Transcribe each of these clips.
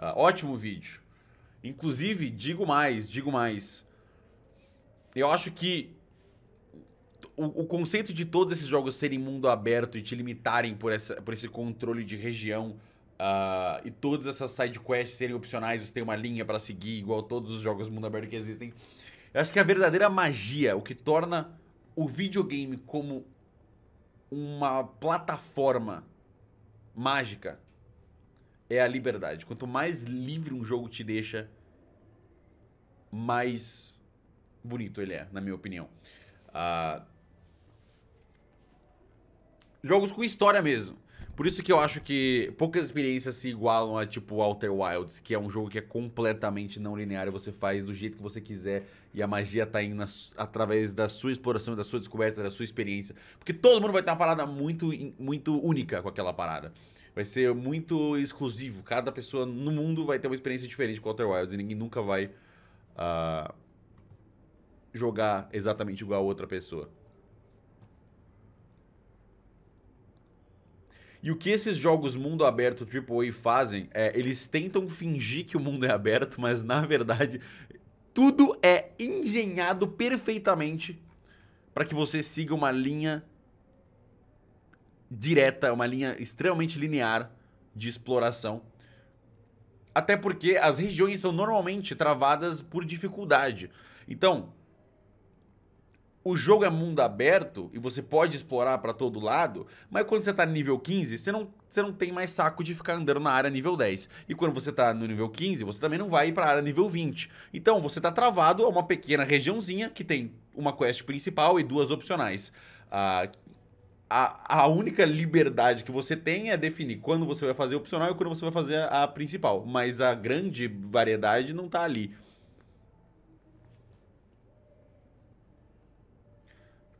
Uh, ótimo vídeo. Inclusive, digo mais, digo mais. Eu acho que o, o, conceito de todos esses jogos serem mundo aberto e te limitarem por, essa, por esse controle de região uh, e todas essas side quests serem opcionais, você tem uma linha para seguir, igual todos os jogos mundo aberto que existem. Eu acho que a verdadeira magia, o que torna o videogame como uma plataforma mágica, é a liberdade. Quanto mais livre um jogo te deixa, mais bonito ele é, na minha opinião. Uh... Jogos com história mesmo. Por isso que eu acho que poucas experiências se igualam a tipo Outer Wilds, que é um jogo que é completamente não linear e você faz do jeito que você quiser e a magia tá indo através da sua exploração, da sua descoberta, da sua experiência. Porque todo mundo vai ter uma parada muito, muito única com aquela parada. Vai ser muito exclusivo. Cada pessoa no mundo vai ter uma experiência diferente com Outer Wilds e ninguém nunca vai uh, jogar exatamente igual a outra pessoa. E o que esses jogos mundo aberto AAA fazem é, eles tentam fingir que o mundo é aberto, mas na verdade tudo é engenhado perfeitamente para que você siga uma linha direta, uma linha extremamente linear de exploração. Até porque as regiões são normalmente travadas por dificuldade. Então, o jogo é mundo aberto e você pode explorar para todo lado, mas quando você tá nível 15, você não, você não tem mais saco de ficar andando na área nível 10. E quando você tá no nível 15, você também não vai ir pra área nível 20. Então você tá travado a uma pequena regiãozinha que tem uma quest principal e duas opcionais. Ah, a, a única liberdade que você tem é definir quando você vai fazer a opcional e quando você vai fazer a, a principal. Mas a grande variedade não tá ali.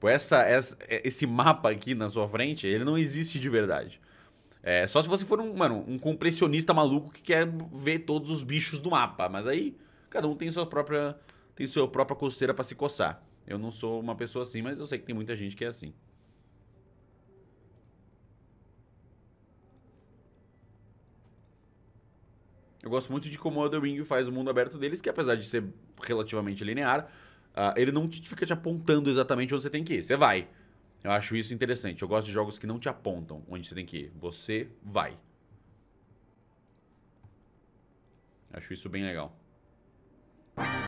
Tipo, essa, essa, é, esse mapa aqui na sua frente, ele não existe de verdade. É, só se você for um, mano, um compressionista maluco que quer ver todos os bichos do mapa. Mas aí, cada um tem sua própria, tem sua própria coceira para se coçar. Eu não sou uma pessoa assim, mas eu sei que tem muita gente que é assim. Eu gosto muito de como o The Ring faz o mundo aberto deles, que apesar de ser relativamente linear, Uh, ele não te fica te apontando exatamente onde você tem que ir. Você vai. Eu acho isso interessante. Eu gosto de jogos que não te apontam onde você tem que ir. Você vai. Acho isso bem legal.